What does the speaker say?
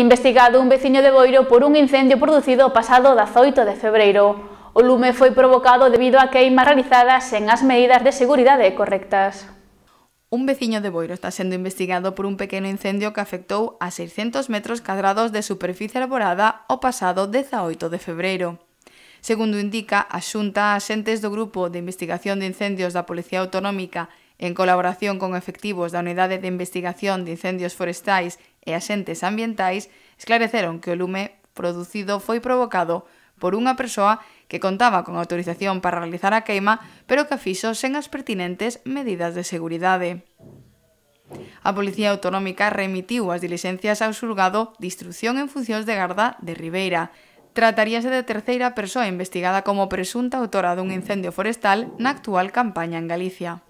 investigado un veciño de Boiro por un incendio producido o pasado 18 de febreiro. O lume foi provocado debido a queimas realizadas sen as medidas de seguridade correctas. Un veciño de Boiro está sendo investigado por un pequeno incendio que afectou a 600 metros cadrados de superficie arborada o pasado 18 de febreiro. Segundo indica a Xunta, axentes do Grupo de Investigación de Incendios da Policía Autonómica, en colaboración con efectivos da Unidade de Investigación de Incendios Forestais e axentes ambientais esclareceron que o lume producido foi provocado por unha persoa que contaba con autorización para realizar a queima, pero que fixo sen as pertinentes medidas de seguridade. A Policía Autonómica remitiu as dilixencias ao xulgado de instrucción en funcións de garda de Ribeira. Trataríase de terceira persoa investigada como presunta autora dun incendio forestal na actual campaña en Galicia.